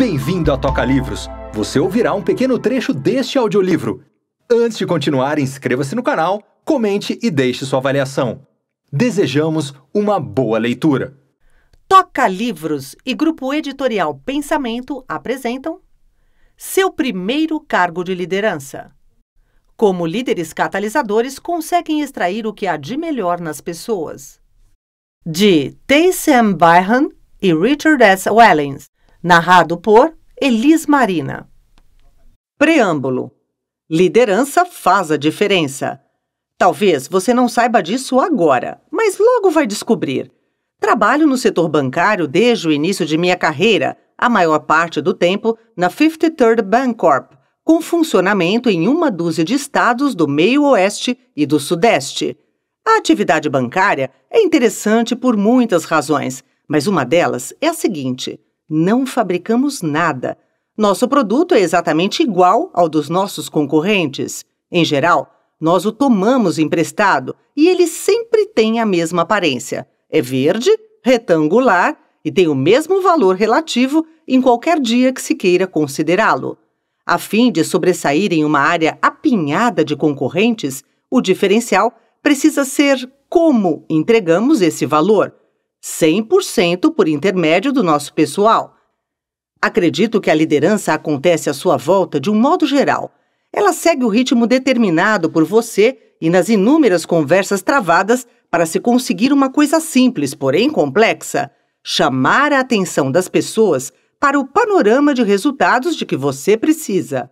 Bem-vindo à Toca Livros. Você ouvirá um pequeno trecho deste audiolivro. Antes de continuar, inscreva-se no canal, comente e deixe sua avaliação. Desejamos uma boa leitura. Toca Livros e Grupo Editorial Pensamento apresentam seu primeiro cargo de liderança. Como líderes catalisadores conseguem extrair o que há de melhor nas pessoas. De Taysom Byron e Richard S. Wellens, Narrado por Elis Marina. Preâmbulo: Liderança faz a diferença. Talvez você não saiba disso agora, mas logo vai descobrir. Trabalho no setor bancário desde o início de minha carreira, a maior parte do tempo na 53rd Bancorp, com funcionamento em uma dúzia de estados do meio-oeste e do sudeste. A atividade bancária é interessante por muitas razões, mas uma delas é a seguinte: não fabricamos nada. Nosso produto é exatamente igual ao dos nossos concorrentes. Em geral, nós o tomamos emprestado e ele sempre tem a mesma aparência. É verde, retangular e tem o mesmo valor relativo em qualquer dia que se queira considerá-lo. A fim de sobressair em uma área apinhada de concorrentes, o diferencial precisa ser como entregamos esse valor, 100% por intermédio do nosso pessoal. Acredito que a liderança acontece à sua volta de um modo geral. Ela segue o ritmo determinado por você e nas inúmeras conversas travadas para se conseguir uma coisa simples, porém complexa: chamar a atenção das pessoas para o panorama de resultados de que você precisa.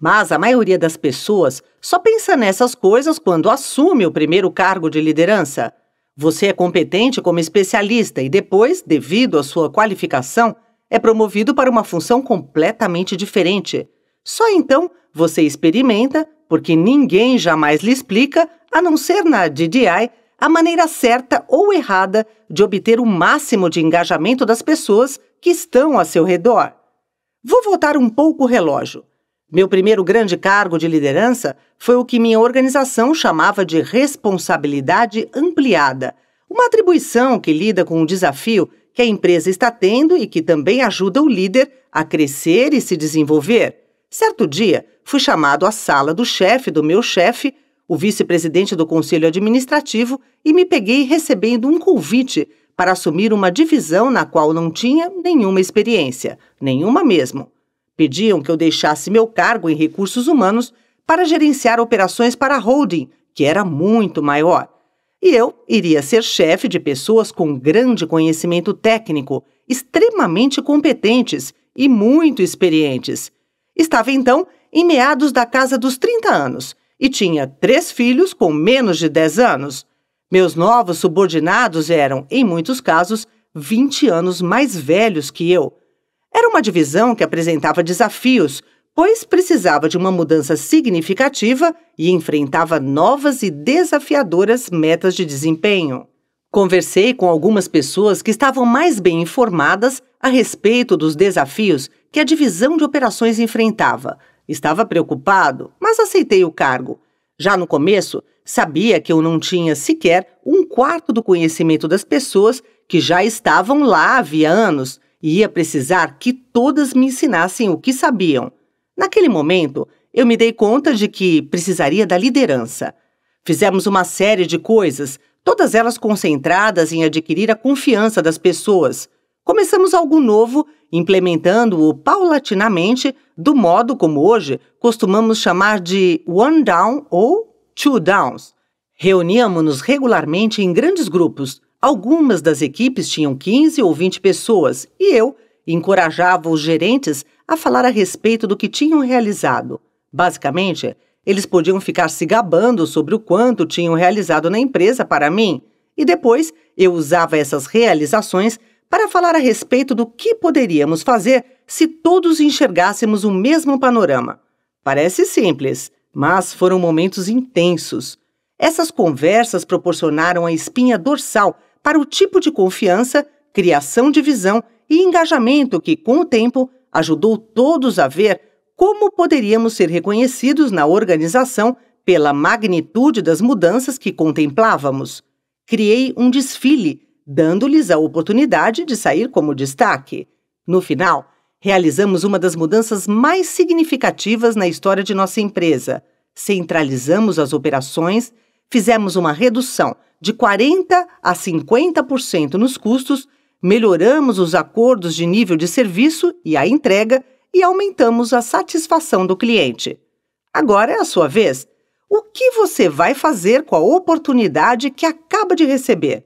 Mas a maioria das pessoas só pensa nessas coisas quando assume o primeiro cargo de liderança. Você é competente como especialista e depois, devido à sua qualificação, é promovido para uma função completamente diferente. Só então você experimenta, porque ninguém jamais lhe explica, a não ser na DDI, a maneira certa ou errada de obter o máximo de engajamento das pessoas que estão a seu redor. Vou voltar um pouco o relógio. Meu primeiro grande cargo de liderança foi o que minha organização chamava de responsabilidade ampliada, uma atribuição que lida com o desafio que a empresa está tendo e que também ajuda o líder a crescer e se desenvolver. Certo dia, fui chamado à sala do chefe do meu chefe, o vice-presidente do conselho administrativo, e me peguei recebendo um convite para assumir uma divisão na qual não tinha nenhuma experiência, nenhuma mesmo. Pediam que eu deixasse meu cargo em recursos humanos para gerenciar operações para a holding, que era muito maior. E eu iria ser chefe de pessoas com grande conhecimento técnico, extremamente competentes e muito experientes. Estava então em meados da casa dos 30 anos e tinha três filhos com menos de 10 anos. Meus novos subordinados eram, em muitos casos, 20 anos mais velhos que eu, era uma divisão que apresentava desafios, pois precisava de uma mudança significativa e enfrentava novas e desafiadoras metas de desempenho. Conversei com algumas pessoas que estavam mais bem informadas a respeito dos desafios que a divisão de operações enfrentava. Estava preocupado, mas aceitei o cargo. Já no começo, sabia que eu não tinha sequer um quarto do conhecimento das pessoas que já estavam lá havia anos e ia precisar que todas me ensinassem o que sabiam. Naquele momento, eu me dei conta de que precisaria da liderança. Fizemos uma série de coisas, todas elas concentradas em adquirir a confiança das pessoas. Começamos algo novo, implementando-o paulatinamente, do modo como hoje costumamos chamar de one down ou two downs. Reuníamos-nos regularmente em grandes grupos, Algumas das equipes tinham 15 ou 20 pessoas e eu encorajava os gerentes a falar a respeito do que tinham realizado. Basicamente, eles podiam ficar se gabando sobre o quanto tinham realizado na empresa para mim, e depois eu usava essas realizações para falar a respeito do que poderíamos fazer se todos enxergássemos o mesmo panorama. Parece simples, mas foram momentos intensos. Essas conversas proporcionaram a espinha dorsal para o tipo de confiança, criação de visão e engajamento que, com o tempo, ajudou todos a ver como poderíamos ser reconhecidos na organização pela magnitude das mudanças que contemplávamos. Criei um desfile, dando-lhes a oportunidade de sair como destaque. No final, realizamos uma das mudanças mais significativas na história de nossa empresa. Centralizamos as operações, fizemos uma redução de 40% a 50% nos custos, melhoramos os acordos de nível de serviço e a entrega e aumentamos a satisfação do cliente. Agora é a sua vez. O que você vai fazer com a oportunidade que acaba de receber?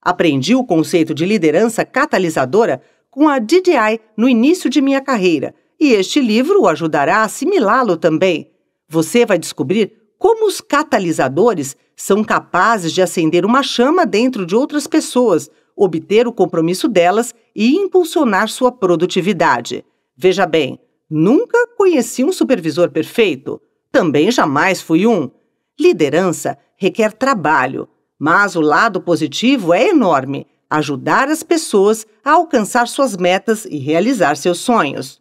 Aprendi o conceito de liderança catalisadora com a DDI no início de minha carreira e este livro o ajudará a assimilá-lo também. Você vai descobrir como os catalisadores são capazes de acender uma chama dentro de outras pessoas, obter o compromisso delas e impulsionar sua produtividade. Veja bem, nunca conheci um supervisor perfeito, também jamais fui um. Liderança requer trabalho, mas o lado positivo é enorme ajudar as pessoas a alcançar suas metas e realizar seus sonhos.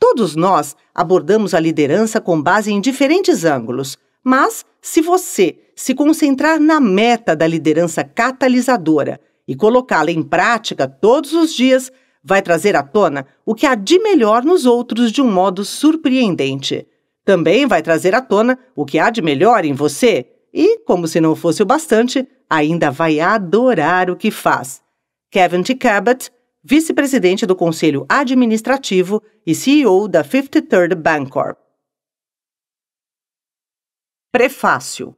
Todos nós abordamos a liderança com base em diferentes ângulos. Mas, se você se concentrar na meta da liderança catalisadora e colocá-la em prática todos os dias, vai trazer à tona o que há de melhor nos outros de um modo surpreendente. Também vai trazer à tona o que há de melhor em você e, como se não fosse o bastante, ainda vai adorar o que faz. Kevin T. Cabot, vice-presidente do Conselho Administrativo e CEO da 53rd Bancorp. Prefácio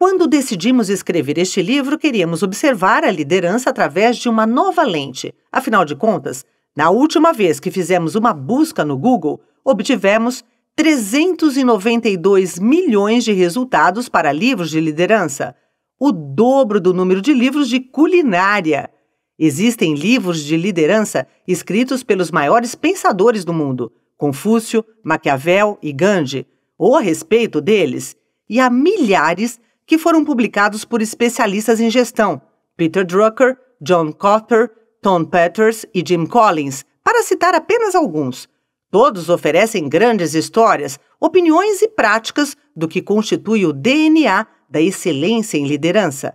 Quando decidimos escrever este livro, queríamos observar a liderança através de uma nova lente. Afinal de contas, na última vez que fizemos uma busca no Google, obtivemos 392 milhões de resultados para livros de liderança, o dobro do número de livros de culinária. Existem livros de liderança escritos pelos maiores pensadores do mundo, Confúcio, Maquiavel e Gandhi, ou a respeito deles, e há milhares que foram publicados por especialistas em gestão, Peter Drucker, John Cotter, Tom Peters e Jim Collins, para citar apenas alguns. Todos oferecem grandes histórias, opiniões e práticas do que constitui o DNA da excelência em liderança.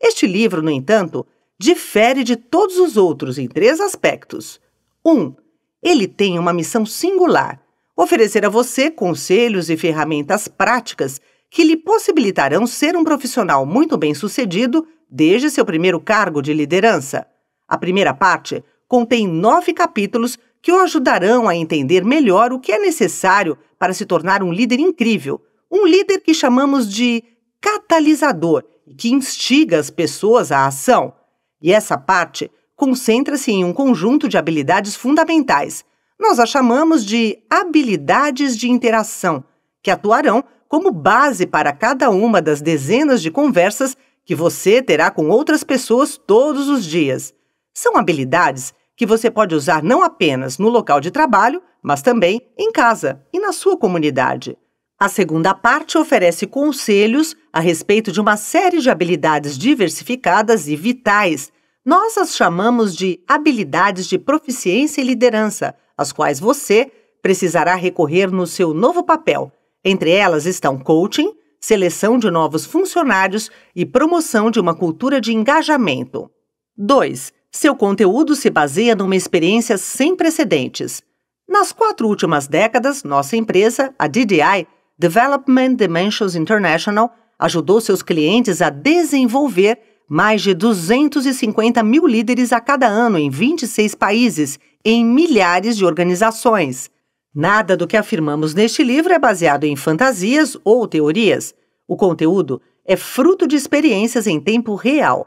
Este livro, no entanto, difere de todos os outros em três aspectos. 1. Um, ele tem uma missão singular oferecer a você conselhos e ferramentas práticas que lhe possibilitarão ser um profissional muito bem sucedido desde seu primeiro cargo de liderança. A primeira parte contém nove capítulos que o ajudarão a entender melhor o que é necessário para se tornar um líder incrível, um líder que chamamos de catalisador e que instiga as pessoas à ação. E essa parte concentra-se em um conjunto de habilidades fundamentais nós a chamamos de habilidades de interação, que atuarão como base para cada uma das dezenas de conversas que você terá com outras pessoas todos os dias. São habilidades que você pode usar não apenas no local de trabalho, mas também em casa e na sua comunidade. A segunda parte oferece conselhos a respeito de uma série de habilidades diversificadas e vitais. Nós as chamamos de habilidades de proficiência e liderança, às quais você precisará recorrer no seu novo papel. Entre elas estão coaching, seleção de novos funcionários e promoção de uma cultura de engajamento. 2. Seu conteúdo se baseia numa experiência sem precedentes. Nas quatro últimas décadas, nossa empresa, a DDI, Development Dimensions International, ajudou seus clientes a desenvolver mais de 250 mil líderes a cada ano em 26 países, em milhares de organizações. Nada do que afirmamos neste livro é baseado em fantasias ou teorias. O conteúdo é fruto de experiências em tempo real.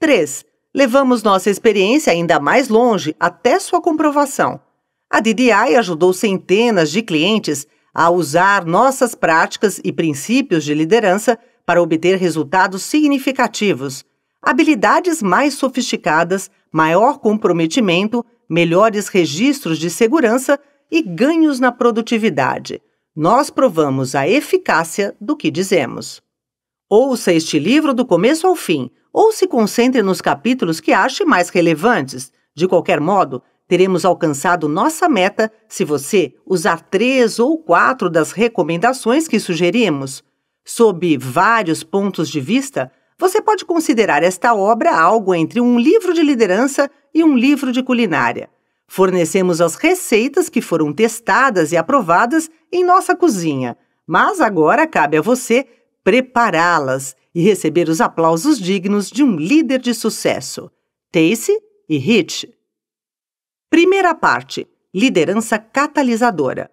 3. Levamos nossa experiência ainda mais longe, até sua comprovação. A DDI ajudou centenas de clientes a usar nossas práticas e princípios de liderança para obter resultados significativos, habilidades mais sofisticadas, maior comprometimento, melhores registros de segurança e ganhos na produtividade. Nós provamos a eficácia do que dizemos. Ouça este livro do começo ao fim, ou se concentre nos capítulos que ache mais relevantes. De qualquer modo, teremos alcançado nossa meta se você usar três ou quatro das recomendações que sugerimos sob vários pontos de vista, você pode considerar esta obra algo entre um livro de liderança e um livro de culinária. Fornecemos as receitas que foram testadas e aprovadas em nossa cozinha, mas agora cabe a você prepará-las e receber os aplausos dignos de um líder de sucesso. Tace e Hit. Primeira parte: Liderança catalisadora.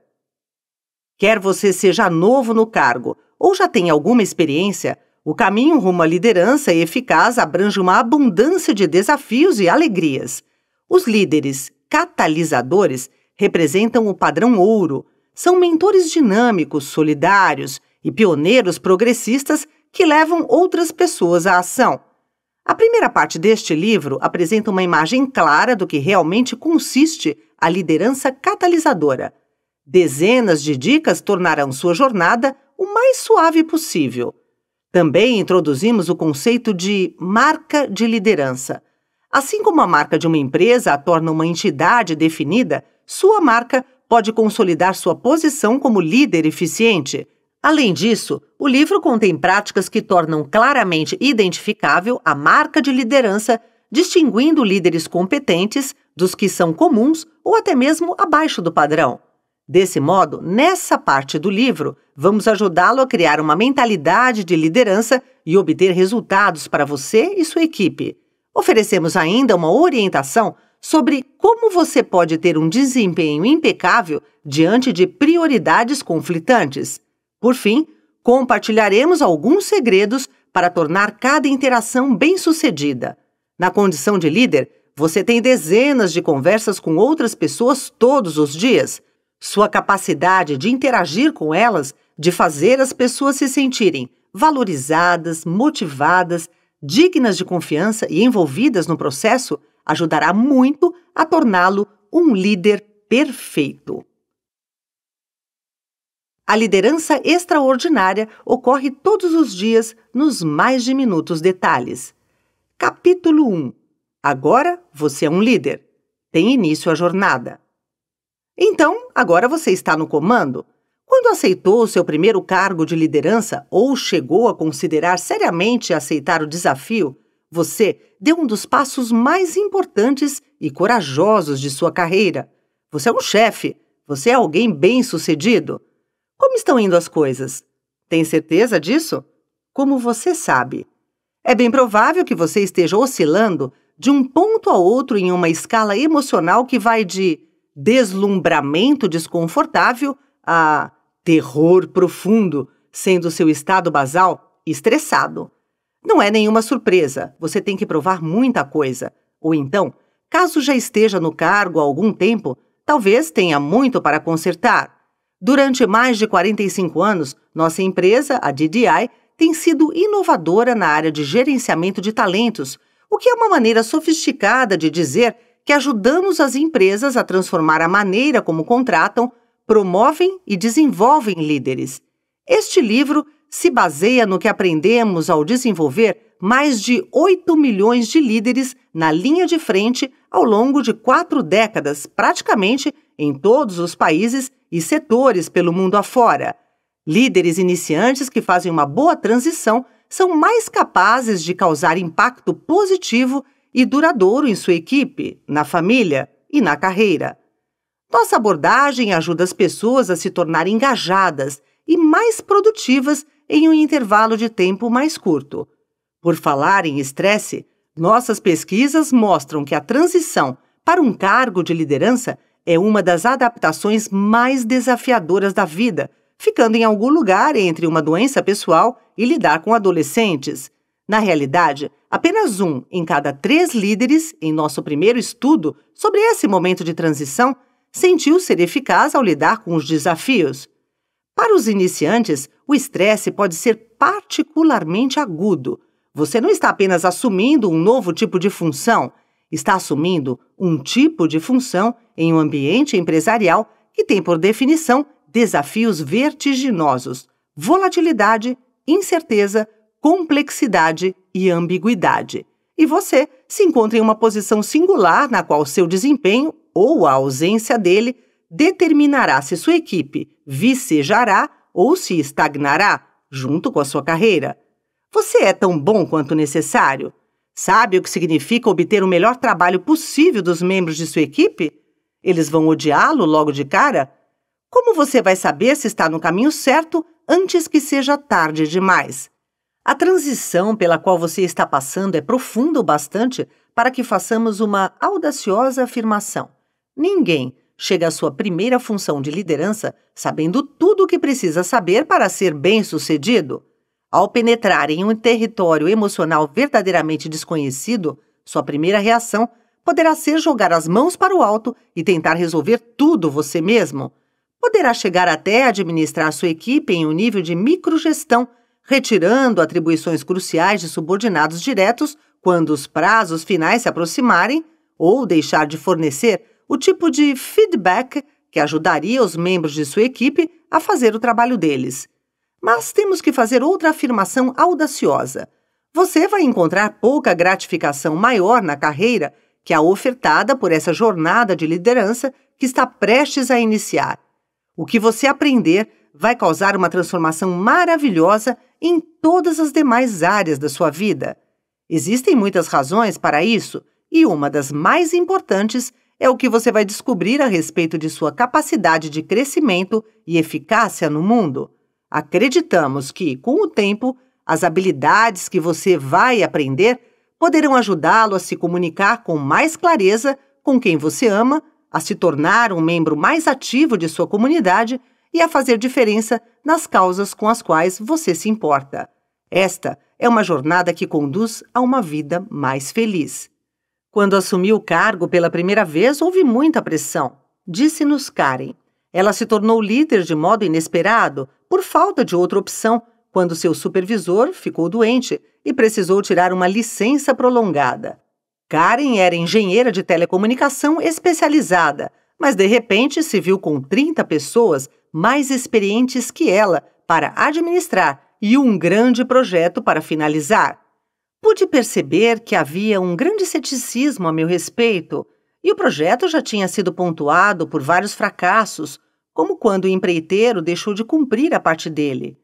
Quer você seja novo no cargo ou já tem alguma experiência, o caminho rumo à liderança eficaz abrange uma abundância de desafios e alegrias. Os líderes catalisadores representam o padrão ouro, são mentores dinâmicos, solidários e pioneiros progressistas que levam outras pessoas à ação. A primeira parte deste livro apresenta uma imagem clara do que realmente consiste a liderança catalisadora. Dezenas de dicas tornarão sua jornada o mais suave possível. Também introduzimos o conceito de marca de liderança. Assim como a marca de uma empresa a torna uma entidade definida, sua marca pode consolidar sua posição como líder eficiente. Além disso, o livro contém práticas que tornam claramente identificável a marca de liderança, distinguindo líderes competentes dos que são comuns ou até mesmo abaixo do padrão. Desse modo, nessa parte do livro, vamos ajudá-lo a criar uma mentalidade de liderança e obter resultados para você e sua equipe. Oferecemos ainda uma orientação sobre como você pode ter um desempenho impecável diante de prioridades conflitantes. Por fim, compartilharemos alguns segredos para tornar cada interação bem-sucedida. Na condição de líder, você tem dezenas de conversas com outras pessoas todos os dias. Sua capacidade de interagir com elas, de fazer as pessoas se sentirem valorizadas, motivadas, dignas de confiança e envolvidas no processo, ajudará muito a torná-lo um líder perfeito. A liderança extraordinária ocorre todos os dias nos mais diminutos detalhes. Capítulo 1 Agora você é um líder. Tem início a jornada. Então, agora você está no comando. Quando aceitou seu primeiro cargo de liderança ou chegou a considerar seriamente aceitar o desafio, você deu um dos passos mais importantes e corajosos de sua carreira. Você é um chefe, você é alguém bem-sucedido. Como estão indo as coisas? Tem certeza disso? Como você sabe? É bem provável que você esteja oscilando de um ponto a outro em uma escala emocional que vai de deslumbramento desconfortável a terror profundo, sendo seu estado basal estressado. Não é nenhuma surpresa, você tem que provar muita coisa. Ou então, caso já esteja no cargo há algum tempo, talvez tenha muito para consertar. Durante mais de 45 anos, nossa empresa, a DDI, tem sido inovadora na área de gerenciamento de talentos, o que é uma maneira sofisticada de dizer que ajudamos as empresas a transformar a maneira como contratam, promovem e desenvolvem líderes. Este livro se baseia no que aprendemos ao desenvolver mais de 8 milhões de líderes na linha de frente ao longo de quatro décadas, praticamente em todos os países e setores pelo mundo afora. Líderes iniciantes que fazem uma boa transição são mais capazes de causar impacto positivo e duradouro em sua equipe, na família e na carreira. Nossa abordagem ajuda as pessoas a se tornarem engajadas e mais produtivas em um intervalo de tempo mais curto. Por falar em estresse, nossas pesquisas mostram que a transição para um cargo de liderança é uma das adaptações mais desafiadoras da vida, ficando em algum lugar entre uma doença pessoal e lidar com adolescentes, na realidade, apenas um em cada três líderes, em nosso primeiro estudo sobre esse momento de transição, sentiu ser eficaz ao lidar com os desafios. Para os iniciantes, o estresse pode ser particularmente agudo. Você não está apenas assumindo um novo tipo de função, está assumindo um tipo de função em um ambiente empresarial que tem, por definição, desafios vertiginosos, volatilidade, incerteza complexidade e ambiguidade. E você se encontra em uma posição singular na qual seu desempenho ou a ausência dele determinará se sua equipe vicejará ou se estagnará junto com a sua carreira. Você é tão bom quanto necessário? Sabe o que significa obter o melhor trabalho possível dos membros de sua equipe? Eles vão odiá-lo logo de cara? Como você vai saber se está no caminho certo antes que seja tarde demais? A transição pela qual você está passando é profunda o bastante para que façamos uma audaciosa afirmação. Ninguém chega à sua primeira função de liderança sabendo tudo o que precisa saber para ser bem-sucedido. Ao penetrar em um território emocional verdadeiramente desconhecido, sua primeira reação poderá ser jogar as mãos para o alto e tentar resolver tudo você mesmo. Poderá chegar até administrar sua equipe em um nível de microgestão retirando atribuições cruciais de subordinados diretos quando os prazos finais se aproximarem ou deixar de fornecer o tipo de feedback que ajudaria os membros de sua equipe a fazer o trabalho deles. Mas temos que fazer outra afirmação audaciosa. Você vai encontrar pouca gratificação maior na carreira que a ofertada por essa jornada de liderança que está prestes a iniciar. O que você aprender vai causar uma transformação maravilhosa em todas as demais áreas da sua vida. Existem muitas razões para isso, e uma das mais importantes é o que você vai descobrir a respeito de sua capacidade de crescimento e eficácia no mundo. Acreditamos que, com o tempo, as habilidades que você vai aprender poderão ajudá-lo a se comunicar com mais clareza com quem você ama, a se tornar um membro mais ativo de sua comunidade e a fazer diferença nas causas com as quais você se importa. Esta é uma jornada que conduz a uma vida mais feliz. Quando assumi o cargo pela primeira vez, houve muita pressão, disse-nos Karen. Ela se tornou líder de modo inesperado, por falta de outra opção, quando seu supervisor ficou doente e precisou tirar uma licença prolongada. Karen era engenheira de telecomunicação especializada, mas de repente se viu com 30 pessoas mais experientes que ela para administrar e um grande projeto para finalizar. Pude perceber que havia um grande ceticismo a meu respeito e o projeto já tinha sido pontuado por vários fracassos, como quando o empreiteiro deixou de cumprir a parte dele.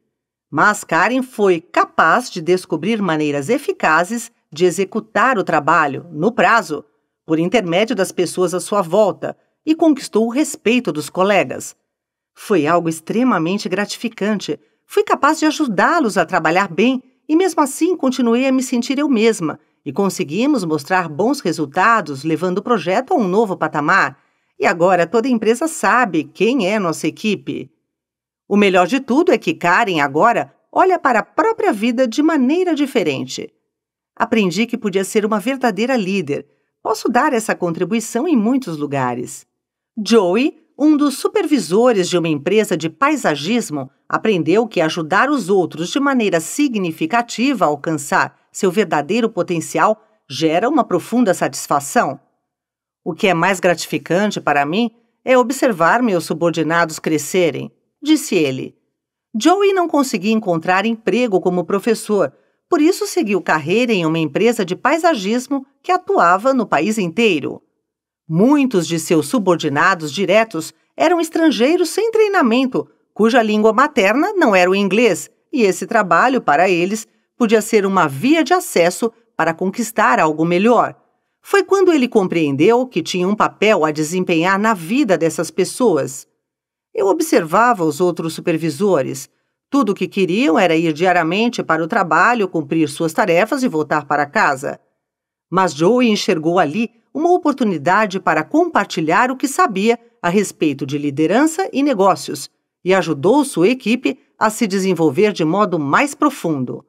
Mas Karen foi capaz de descobrir maneiras eficazes de executar o trabalho, no prazo, por intermédio das pessoas à sua volta, e conquistou o respeito dos colegas. Foi algo extremamente gratificante. Fui capaz de ajudá-los a trabalhar bem e, mesmo assim, continuei a me sentir eu mesma e conseguimos mostrar bons resultados levando o projeto a um novo patamar. E agora toda a empresa sabe quem é nossa equipe. O melhor de tudo é que Karen agora olha para a própria vida de maneira diferente. Aprendi que podia ser uma verdadeira líder. Posso dar essa contribuição em muitos lugares. Joey um dos supervisores de uma empresa de paisagismo aprendeu que ajudar os outros de maneira significativa a alcançar seu verdadeiro potencial gera uma profunda satisfação. O que é mais gratificante para mim é observar meus subordinados crescerem, disse ele. Joey não conseguia encontrar emprego como professor, por isso seguiu carreira em uma empresa de paisagismo que atuava no país inteiro. Muitos de seus subordinados diretos eram estrangeiros sem treinamento, cuja língua materna não era o inglês, e esse trabalho, para eles, podia ser uma via de acesso para conquistar algo melhor. Foi quando ele compreendeu que tinha um papel a desempenhar na vida dessas pessoas. Eu observava os outros supervisores. Tudo o que queriam era ir diariamente para o trabalho, cumprir suas tarefas e voltar para casa. Mas Joey enxergou ali uma oportunidade para compartilhar o que sabia a respeito de liderança e negócios e ajudou sua equipe a se desenvolver de modo mais profundo.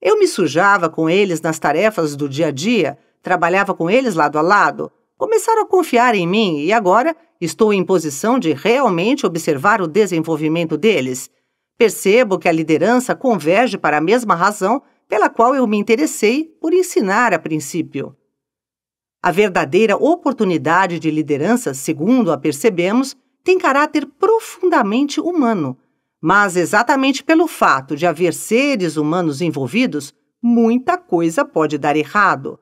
Eu me sujava com eles nas tarefas do dia a dia, trabalhava com eles lado a lado, começaram a confiar em mim e agora estou em posição de realmente observar o desenvolvimento deles. Percebo que a liderança converge para a mesma razão pela qual eu me interessei por ensinar a princípio. A verdadeira oportunidade de liderança, segundo a percebemos, tem caráter profundamente humano, mas exatamente pelo fato de haver seres humanos envolvidos, muita coisa pode dar errado.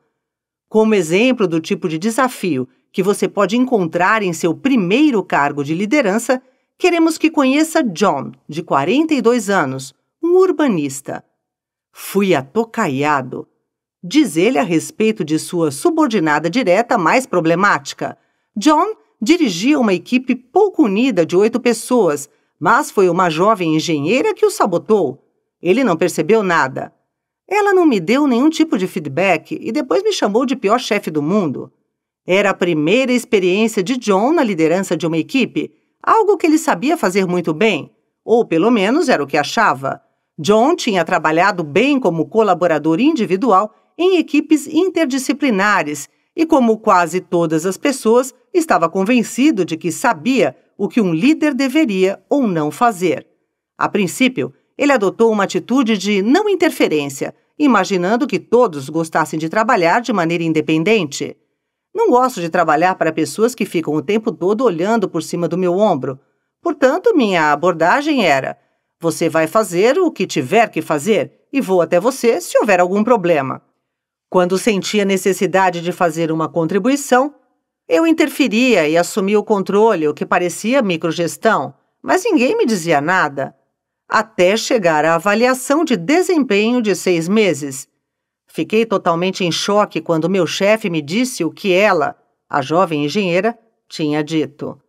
Como exemplo do tipo de desafio que você pode encontrar em seu primeiro cargo de liderança, queremos que conheça John, de 42 anos, um urbanista. Fui atocaiado Diz ele a respeito de sua subordinada direta mais problemática. John dirigia uma equipe pouco unida de oito pessoas, mas foi uma jovem engenheira que o sabotou. Ele não percebeu nada. Ela não me deu nenhum tipo de feedback e depois me chamou de pior chefe do mundo. Era a primeira experiência de John na liderança de uma equipe, algo que ele sabia fazer muito bem, ou pelo menos era o que achava. John tinha trabalhado bem como colaborador individual em equipes interdisciplinares e, como quase todas as pessoas, estava convencido de que sabia o que um líder deveria ou não fazer. A princípio, ele adotou uma atitude de não interferência, imaginando que todos gostassem de trabalhar de maneira independente. Não gosto de trabalhar para pessoas que ficam o tempo todo olhando por cima do meu ombro. Portanto, minha abordagem era: você vai fazer o que tiver que fazer e vou até você se houver algum problema. Quando sentia necessidade de fazer uma contribuição, eu interferia e assumia o controle, o que parecia microgestão, mas ninguém me dizia nada. Até chegar à avaliação de desempenho de seis meses. Fiquei totalmente em choque quando meu chefe me disse o que ela, a jovem engenheira, tinha dito.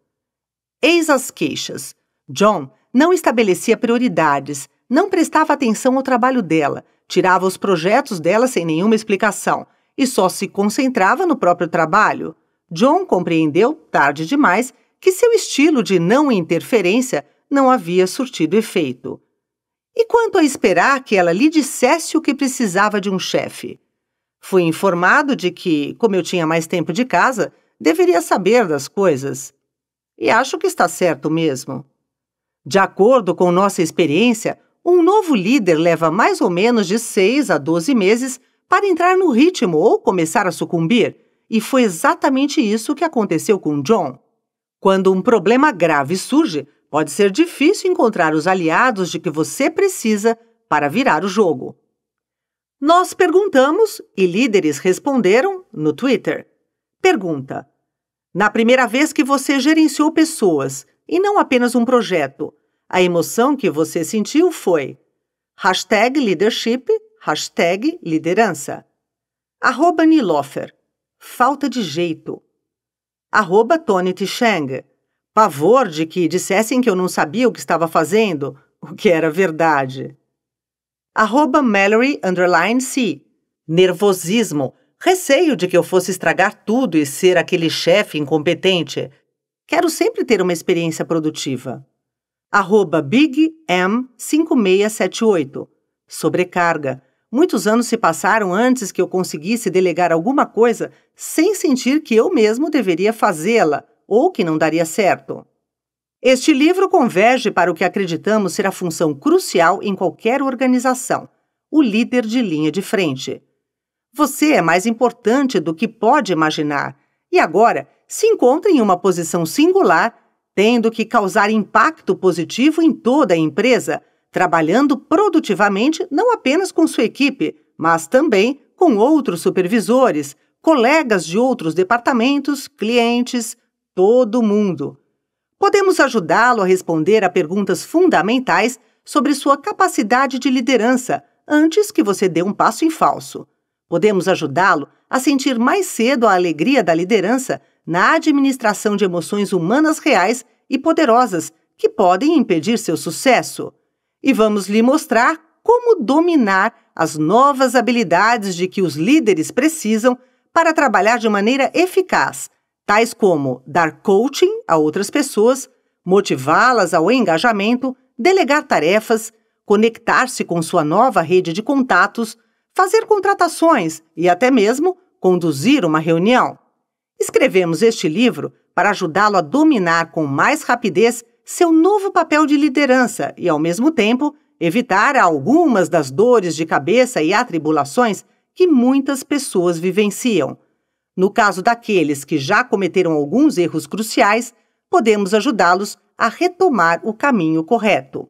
Eis as queixas. John não estabelecia prioridades, não prestava atenção ao trabalho dela tirava os projetos dela sem nenhuma explicação e só se concentrava no próprio trabalho. John compreendeu, tarde demais, que seu estilo de não interferência não havia surtido efeito. E quanto a esperar que ela lhe dissesse o que precisava de um chefe? Fui informado de que, como eu tinha mais tempo de casa, deveria saber das coisas. E acho que está certo mesmo. De acordo com nossa experiência, um novo líder leva mais ou menos de 6 a 12 meses para entrar no ritmo ou começar a sucumbir, e foi exatamente isso que aconteceu com John. Quando um problema grave surge, pode ser difícil encontrar os aliados de que você precisa para virar o jogo. Nós perguntamos e líderes responderam no Twitter. Pergunta: Na primeira vez que você gerenciou pessoas e não apenas um projeto, a emoção que você sentiu foi hashtag leadership, hashtag liderança. Arroba Nilofer, falta de jeito. Arroba Tony Tisheng, pavor de que dissessem que eu não sabia o que estava fazendo, o que era verdade. Arroba Mallory underline C, nervosismo, receio de que eu fosse estragar tudo e ser aquele chefe incompetente. Quero sempre ter uma experiência produtiva arroba BigM5678. Sobrecarga. Muitos anos se passaram antes que eu conseguisse delegar alguma coisa sem sentir que eu mesmo deveria fazê-la ou que não daria certo. Este livro converge para o que acreditamos ser a função crucial em qualquer organização: o líder de linha de frente. Você é mais importante do que pode imaginar e agora se encontra em uma posição singular tendo que causar impacto positivo em toda a empresa, trabalhando produtivamente não apenas com sua equipe, mas também com outros supervisores, colegas de outros departamentos, clientes, todo mundo. Podemos ajudá-lo a responder a perguntas fundamentais sobre sua capacidade de liderança antes que você dê um passo em falso. Podemos ajudá-lo a sentir mais cedo a alegria da liderança na administração de emoções humanas reais e poderosas que podem impedir seu sucesso. E vamos lhe mostrar como dominar as novas habilidades de que os líderes precisam para trabalhar de maneira eficaz, tais como dar coaching a outras pessoas, motivá-las ao engajamento, delegar tarefas, conectar-se com sua nova rede de contatos, fazer contratações e até mesmo conduzir uma reunião. Escrevemos este livro para ajudá-lo a dominar com mais rapidez seu novo papel de liderança e, ao mesmo tempo, evitar algumas das dores de cabeça e atribulações que muitas pessoas vivenciam. No caso daqueles que já cometeram alguns erros cruciais, podemos ajudá-los a retomar o caminho correto.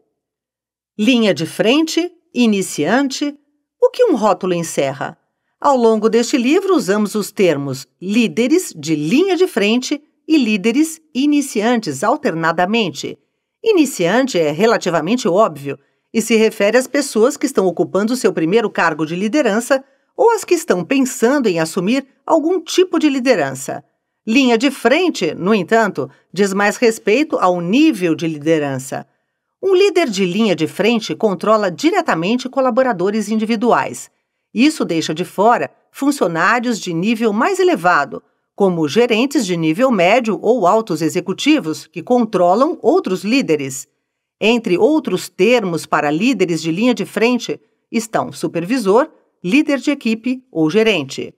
Linha de frente, iniciante, o que um rótulo encerra? Ao longo deste livro, usamos os termos líderes de linha de frente e líderes iniciantes alternadamente. Iniciante é relativamente óbvio e se refere às pessoas que estão ocupando seu primeiro cargo de liderança ou as que estão pensando em assumir algum tipo de liderança. Linha de frente, no entanto, diz mais respeito ao nível de liderança. Um líder de linha de frente controla diretamente colaboradores individuais isso deixa de fora funcionários de nível mais elevado, como gerentes de nível médio ou altos executivos que controlam outros líderes. Entre outros termos para líderes de linha de frente estão supervisor, líder de equipe ou gerente.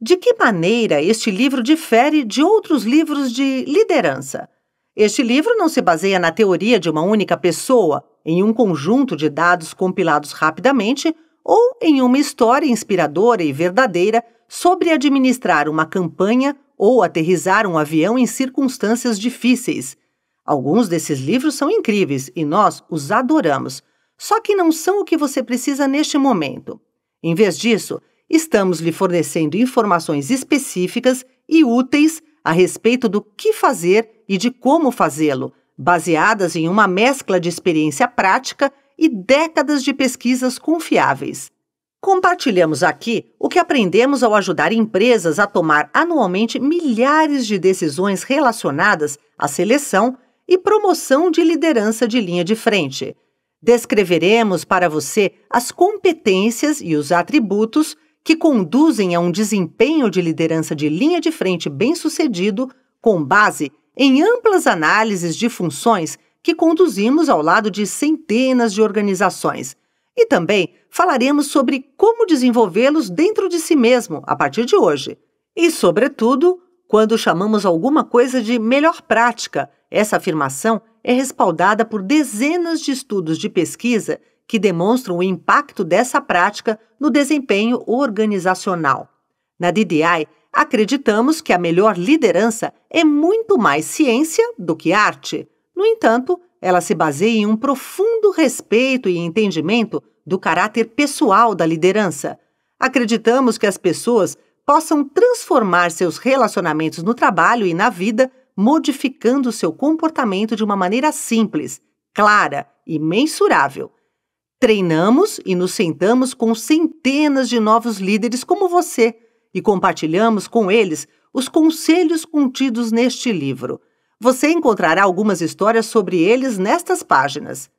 De que maneira este livro difere de outros livros de liderança? Este livro não se baseia na teoria de uma única pessoa, em um conjunto de dados compilados rapidamente ou em uma história inspiradora e verdadeira sobre administrar uma campanha ou aterrizar um avião em circunstâncias difíceis. Alguns desses livros são incríveis e nós os adoramos, só que não são o que você precisa neste momento. Em vez disso, estamos lhe fornecendo informações específicas e úteis a respeito do que fazer e de como fazê-lo, baseadas em uma mescla de experiência prática e décadas de pesquisas confiáveis. Compartilhamos aqui o que aprendemos ao ajudar empresas a tomar anualmente milhares de decisões relacionadas à seleção e promoção de liderança de linha de frente. Descreveremos para você as competências e os atributos que conduzem a um desempenho de liderança de linha de frente bem-sucedido com base em amplas análises de funções que conduzimos ao lado de centenas de organizações. E também falaremos sobre como desenvolvê-los dentro de si mesmo a partir de hoje. E, sobretudo, quando chamamos alguma coisa de melhor prática, essa afirmação é respaldada por dezenas de estudos de pesquisa que demonstram o impacto dessa prática no desempenho organizacional. Na DDI, acreditamos que a melhor liderança é muito mais ciência do que arte. No entanto, ela se baseia em um profundo respeito e entendimento do caráter pessoal da liderança. Acreditamos que as pessoas possam transformar seus relacionamentos no trabalho e na vida, modificando seu comportamento de uma maneira simples, clara e mensurável. Treinamos e nos sentamos com centenas de novos líderes como você e compartilhamos com eles os conselhos contidos neste livro. Você encontrará algumas histórias sobre eles nestas páginas.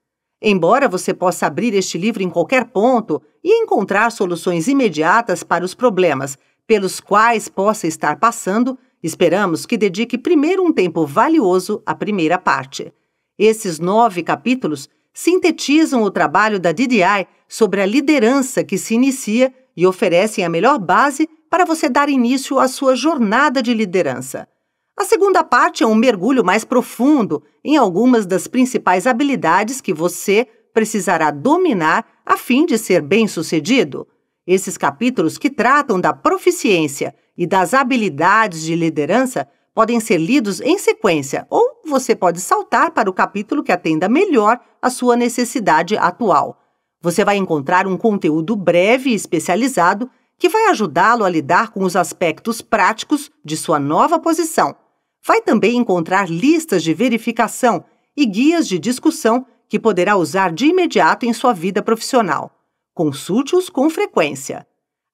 Embora você possa abrir este livro em qualquer ponto e encontrar soluções imediatas para os problemas pelos quais possa estar passando, esperamos que dedique primeiro um tempo valioso à primeira parte. Esses nove capítulos sintetizam o trabalho da DDI sobre a liderança que se inicia e oferecem a melhor base para você dar início à sua jornada de liderança. A segunda parte é um mergulho mais profundo em algumas das principais habilidades que você precisará dominar a fim de ser bem-sucedido. Esses capítulos que tratam da proficiência e das habilidades de liderança podem ser lidos em sequência, ou você pode saltar para o capítulo que atenda melhor à sua necessidade atual. Você vai encontrar um conteúdo breve e especializado que vai ajudá-lo a lidar com os aspectos práticos de sua nova posição Vai também encontrar listas de verificação e guias de discussão que poderá usar de imediato em sua vida profissional. Consulte-os com frequência.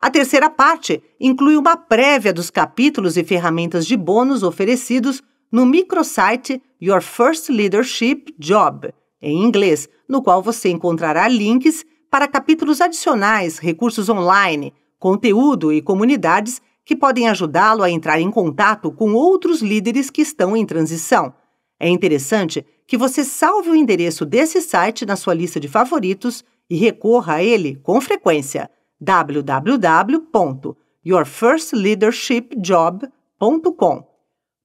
A terceira parte inclui uma prévia dos capítulos e ferramentas de bônus oferecidos no microsite Your First Leadership Job, em inglês, no qual você encontrará links para capítulos adicionais, recursos online, conteúdo e comunidades que podem ajudá-lo a entrar em contato com outros líderes que estão em transição. É interessante que você salve o endereço desse site na sua lista de favoritos e recorra a ele com frequência: www.yourfirstleadershipjob.com.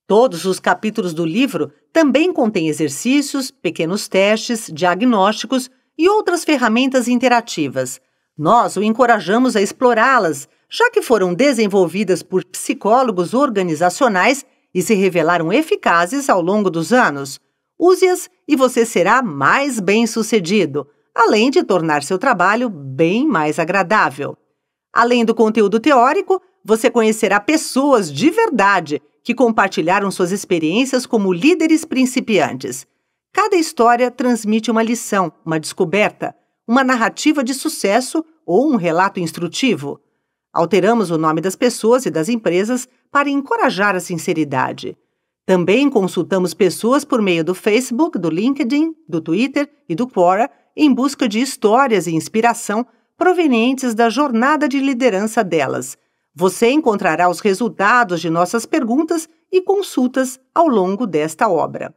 Todos os capítulos do livro também contêm exercícios, pequenos testes, diagnósticos e outras ferramentas interativas. Nós o encorajamos a explorá-las já que foram desenvolvidas por psicólogos organizacionais e se revelaram eficazes ao longo dos anos. Use-as e você será mais bem-sucedido, além de tornar seu trabalho bem mais agradável. Além do conteúdo teórico, você conhecerá pessoas de verdade que compartilharam suas experiências como líderes principiantes. Cada história transmite uma lição, uma descoberta, uma narrativa de sucesso ou um relato instrutivo. Alteramos o nome das pessoas e das empresas para encorajar a sinceridade. Também consultamos pessoas por meio do Facebook, do LinkedIn, do Twitter e do Quora em busca de histórias e inspiração provenientes da jornada de liderança delas. Você encontrará os resultados de nossas perguntas e consultas ao longo desta obra.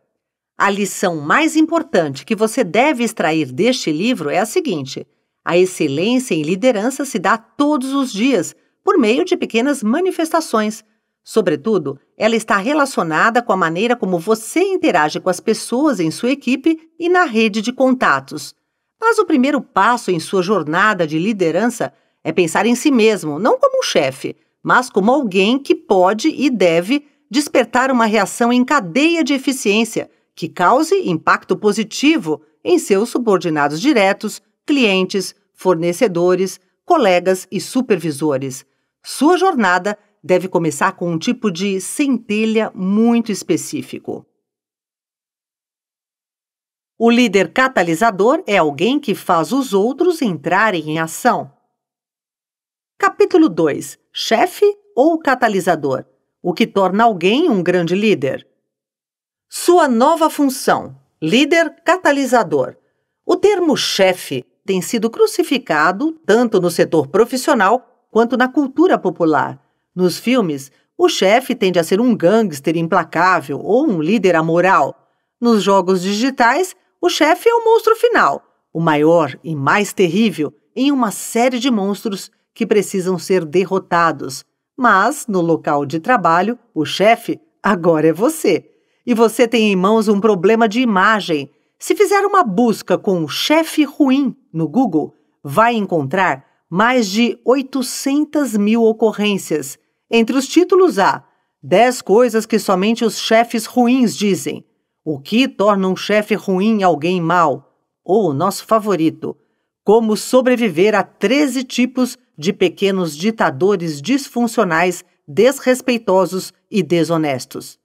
A lição mais importante que você deve extrair deste livro é a seguinte: a excelência em liderança se dá todos os dias, por meio de pequenas manifestações. Sobretudo, ela está relacionada com a maneira como você interage com as pessoas em sua equipe e na rede de contatos. Mas o primeiro passo em sua jornada de liderança é pensar em si mesmo, não como um chefe, mas como alguém que pode e deve despertar uma reação em cadeia de eficiência que cause impacto positivo em seus subordinados diretos, clientes, fornecedores, colegas e supervisores. Sua jornada deve começar com um tipo de centelha muito específico. O líder catalisador é alguém que faz os outros entrarem em ação. Capítulo 2: Chefe ou catalisador? O que torna alguém um grande líder? Sua nova função: líder catalisador. O termo chefe tem sido crucificado tanto no setor profissional quanto na cultura popular. Nos filmes, o chefe tende a ser um gangster implacável ou um líder amoral. Nos jogos digitais, o chefe é o monstro final, o maior e mais terrível em uma série de monstros que precisam ser derrotados. Mas, no local de trabalho, o chefe agora é você. E você tem em mãos um problema de imagem se fizer uma busca com chefe ruim no Google, vai encontrar mais de 800 mil ocorrências. Entre os títulos há 10 coisas que somente os chefes ruins dizem. O que torna um chefe ruim alguém mau? Ou o nosso favorito, como sobreviver a 13 tipos de pequenos ditadores disfuncionais, desrespeitosos e desonestos.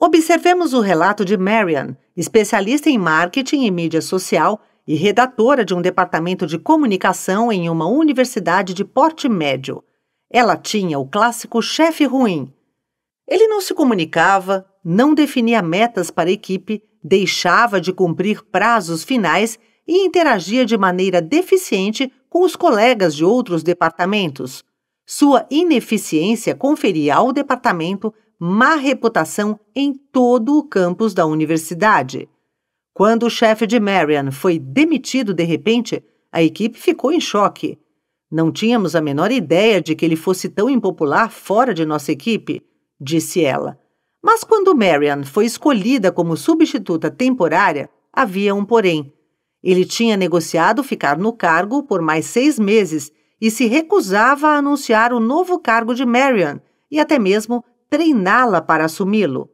Observemos o relato de Marian, especialista em marketing e mídia social e redatora de um departamento de comunicação em uma universidade de porte médio. Ela tinha o clássico chefe ruim. Ele não se comunicava, não definia metas para a equipe, deixava de cumprir prazos finais e interagia de maneira deficiente com os colegas de outros departamentos. Sua ineficiência conferia ao departamento má reputação em todo o campus da universidade. Quando o chefe de Marian foi demitido de repente, a equipe ficou em choque. Não tínhamos a menor ideia de que ele fosse tão impopular fora de nossa equipe, disse ela. Mas quando Marian foi escolhida como substituta temporária, havia um porém. Ele tinha negociado ficar no cargo por mais seis meses e se recusava a anunciar o novo cargo de Marian e até mesmo treiná-la para assumi-lo.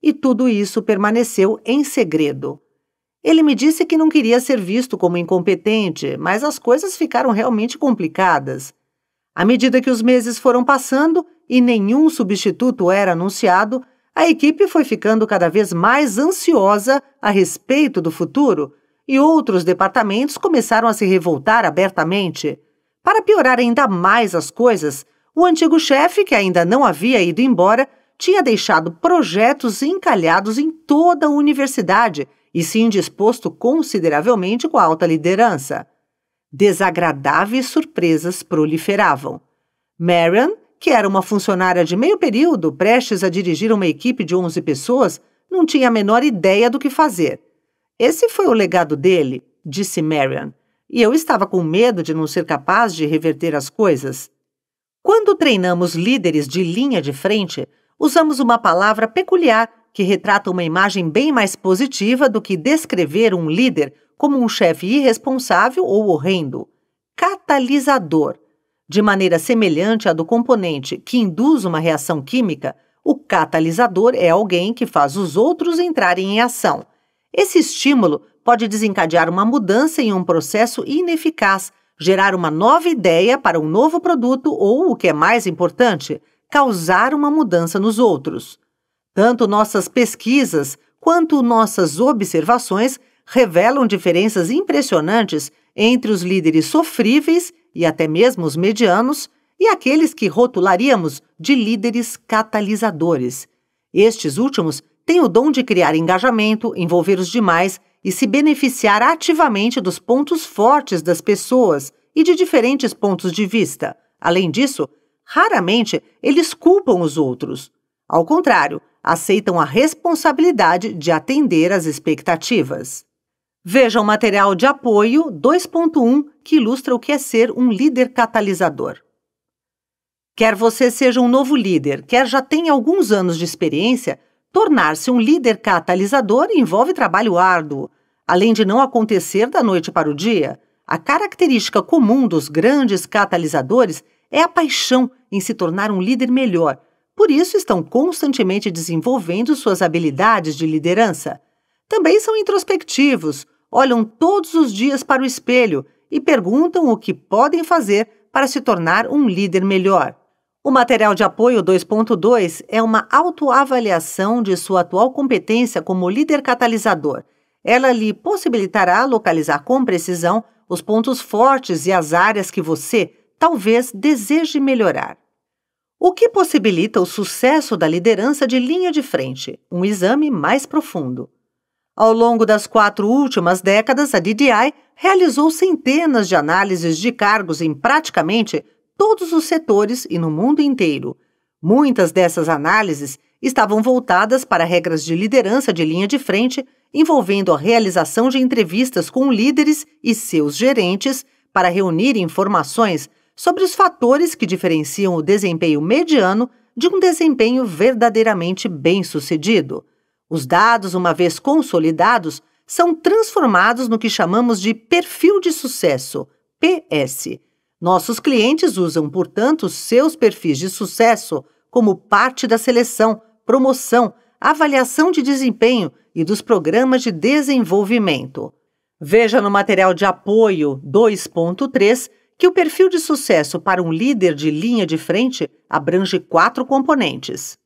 E tudo isso permaneceu em segredo. Ele me disse que não queria ser visto como incompetente, mas as coisas ficaram realmente complicadas. À medida que os meses foram passando e nenhum substituto era anunciado, a equipe foi ficando cada vez mais ansiosa a respeito do futuro e outros departamentos começaram a se revoltar abertamente. Para piorar ainda mais as coisas, o antigo chefe, que ainda não havia ido embora, tinha deixado projetos encalhados em toda a universidade e se indisposto consideravelmente com a alta liderança. Desagradáveis surpresas proliferavam. Marion, que era uma funcionária de meio período, prestes a dirigir uma equipe de 11 pessoas, não tinha a menor ideia do que fazer. Esse foi o legado dele, disse Marion, e eu estava com medo de não ser capaz de reverter as coisas. Quando treinamos líderes de linha de frente, usamos uma palavra peculiar que retrata uma imagem bem mais positiva do que descrever um líder como um chefe irresponsável ou horrendo. Catalisador. De maneira semelhante à do componente que induz uma reação química, o catalisador é alguém que faz os outros entrarem em ação. Esse estímulo pode desencadear uma mudança em um processo ineficaz gerar uma nova ideia para um novo produto ou, o que é mais importante, causar uma mudança nos outros. Tanto nossas pesquisas quanto nossas observações revelam diferenças impressionantes entre os líderes sofríveis e até mesmo os medianos e aqueles que rotularíamos de líderes catalisadores. Estes últimos têm o dom de criar engajamento, envolver os demais e se beneficiar ativamente dos pontos fortes das pessoas e de diferentes pontos de vista. Além disso, raramente eles culpam os outros. Ao contrário, aceitam a responsabilidade de atender às expectativas. Veja o material de apoio 2.1 que ilustra o que é ser um líder catalisador. Quer você seja um novo líder, quer já tenha alguns anos de experiência, Tornar-se um líder catalisador envolve trabalho árduo, além de não acontecer da noite para o dia. A característica comum dos grandes catalisadores é a paixão em se tornar um líder melhor. Por isso, estão constantemente desenvolvendo suas habilidades de liderança. Também são introspectivos, olham todos os dias para o espelho e perguntam o que podem fazer para se tornar um líder melhor. O material de apoio 2.2 é uma autoavaliação de sua atual competência como líder catalisador. Ela lhe possibilitará localizar com precisão os pontos fortes e as áreas que você talvez deseje melhorar. O que possibilita o sucesso da liderança de linha de frente, um exame mais profundo. Ao longo das quatro últimas décadas, a DDI realizou centenas de análises de cargos em praticamente todos os setores e no mundo inteiro. Muitas dessas análises estavam voltadas para regras de liderança de linha de frente, envolvendo a realização de entrevistas com líderes e seus gerentes para reunir informações sobre os fatores que diferenciam o desempenho mediano de um desempenho verdadeiramente bem-sucedido. Os dados, uma vez consolidados, são transformados no que chamamos de perfil de sucesso, PS nossos clientes usam, portanto, seus perfis de sucesso como parte da seleção, promoção, avaliação de desempenho e dos programas de desenvolvimento. Veja no material de apoio 2.3 que o perfil de sucesso para um líder de linha de frente abrange quatro componentes.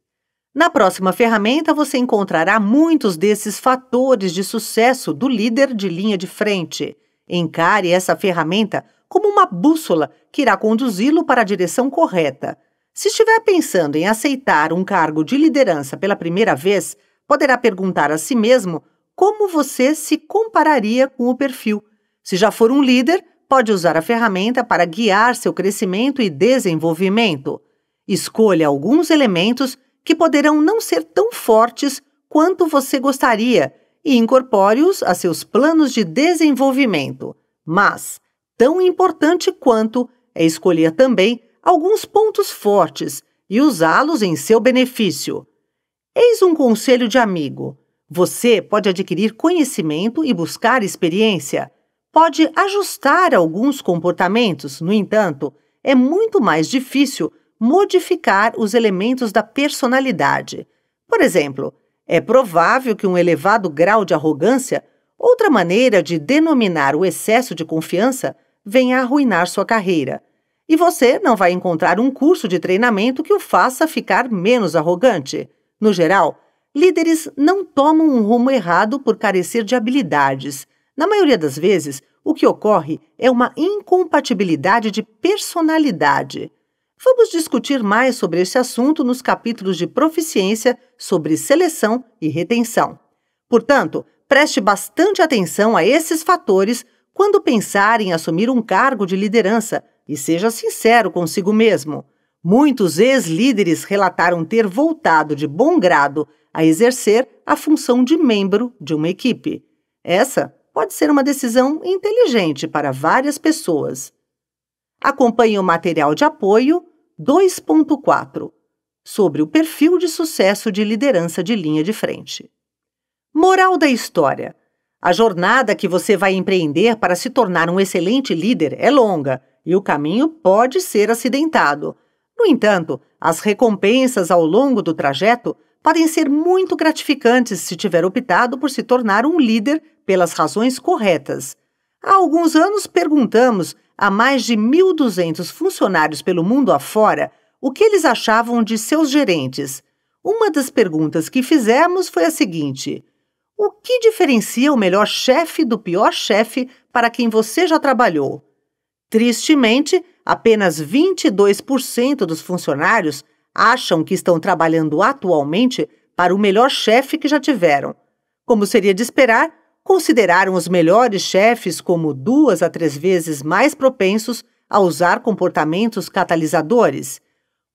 Na próxima ferramenta, você encontrará muitos desses fatores de sucesso do líder de linha de frente. Encare essa ferramenta como uma bússola que irá conduzi-lo para a direção correta. Se estiver pensando em aceitar um cargo de liderança pela primeira vez, poderá perguntar a si mesmo como você se compararia com o perfil. Se já for um líder, pode usar a ferramenta para guiar seu crescimento e desenvolvimento. Escolha alguns elementos que poderão não ser tão fortes quanto você gostaria e incorpore-os a seus planos de desenvolvimento. Mas, tão importante quanto é escolher também alguns pontos fortes e usá-los em seu benefício. Eis um conselho de amigo. Você pode adquirir conhecimento e buscar experiência. Pode ajustar alguns comportamentos, no entanto, é muito mais difícil modificar os elementos da personalidade. Por exemplo, é provável que um elevado grau de arrogância, outra maneira de denominar o excesso de confiança, venha arruinar sua carreira. E você não vai encontrar um curso de treinamento que o faça ficar menos arrogante. No geral, líderes não tomam um rumo errado por carecer de habilidades. Na maioria das vezes, o que ocorre é uma incompatibilidade de personalidade. Vamos discutir mais sobre esse assunto nos capítulos de proficiência sobre seleção e retenção. Portanto, preste bastante atenção a esses fatores quando pensar em assumir um cargo de liderança e seja sincero consigo mesmo. Muitos ex-líderes relataram ter voltado de bom grado a exercer a função de membro de uma equipe. Essa pode ser uma decisão inteligente para várias pessoas. Acompanhe o material de apoio 2.4 sobre o perfil de sucesso de liderança de linha de frente. Moral da história: a jornada que você vai empreender para se tornar um excelente líder é longa e o caminho pode ser acidentado. No entanto, as recompensas ao longo do trajeto podem ser muito gratificantes se tiver optado por se tornar um líder pelas razões corretas. Há alguns anos perguntamos a mais de 1.200 funcionários pelo mundo afora o que eles achavam de seus gerentes. Uma das perguntas que fizemos foi a seguinte: o que diferencia o melhor chefe do pior chefe para quem você já trabalhou? Tristemente, apenas 22% dos funcionários acham que estão trabalhando atualmente para o melhor chefe que já tiveram. Como seria de esperar, consideraram os melhores chefes como duas a três vezes mais propensos a usar comportamentos catalisadores.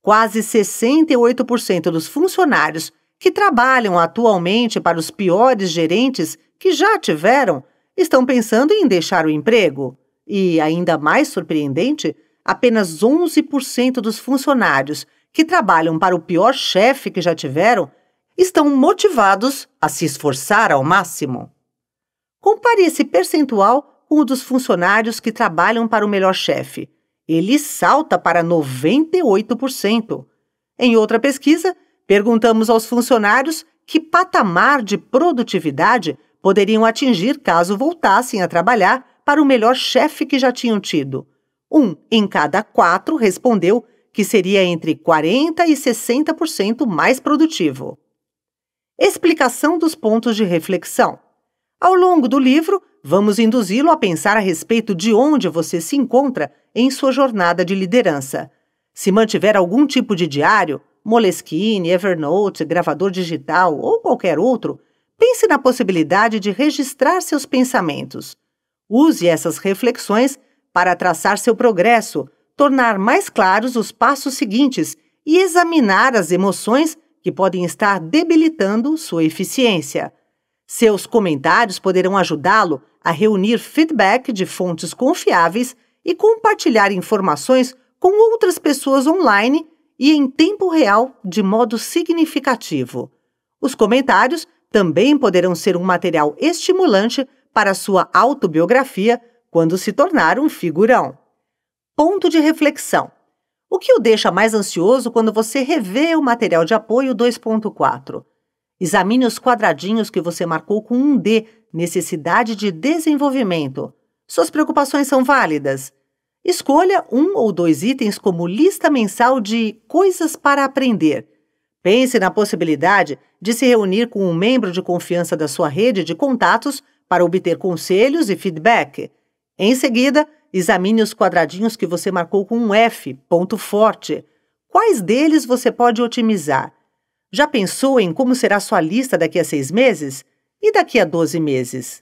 Quase 68% dos funcionários que trabalham atualmente para os piores gerentes que já tiveram, estão pensando em deixar o emprego. E, ainda mais surpreendente, apenas 11% dos funcionários que trabalham para o pior chefe que já tiveram estão motivados a se esforçar ao máximo. Compare esse percentual com o dos funcionários que trabalham para o melhor chefe. Ele salta para 98%. Em outra pesquisa, Perguntamos aos funcionários que patamar de produtividade poderiam atingir caso voltassem a trabalhar para o melhor chefe que já tinham tido. Um em cada quatro respondeu que seria entre 40% e 60% mais produtivo. Explicação dos pontos de reflexão. Ao longo do livro, vamos induzi-lo a pensar a respeito de onde você se encontra em sua jornada de liderança. Se mantiver algum tipo de diário, Moleskine, Evernote, gravador digital ou qualquer outro, pense na possibilidade de registrar seus pensamentos. Use essas reflexões para traçar seu progresso, tornar mais claros os passos seguintes e examinar as emoções que podem estar debilitando sua eficiência. Seus comentários poderão ajudá-lo a reunir feedback de fontes confiáveis e compartilhar informações com outras pessoas online e em tempo real, de modo significativo. Os comentários também poderão ser um material estimulante para sua autobiografia quando se tornar um figurão. Ponto de reflexão: O que o deixa mais ansioso quando você revê o material de apoio 2.4? Examine os quadradinhos que você marcou com um D, necessidade de desenvolvimento. Suas preocupações são válidas. Escolha um ou dois itens como lista mensal de coisas para aprender. Pense na possibilidade de se reunir com um membro de confiança da sua rede de contatos para obter conselhos e feedback. Em seguida, examine os quadradinhos que você marcou com um F, ponto forte. Quais deles você pode otimizar? Já pensou em como será sua lista daqui a seis meses? E daqui a 12 meses?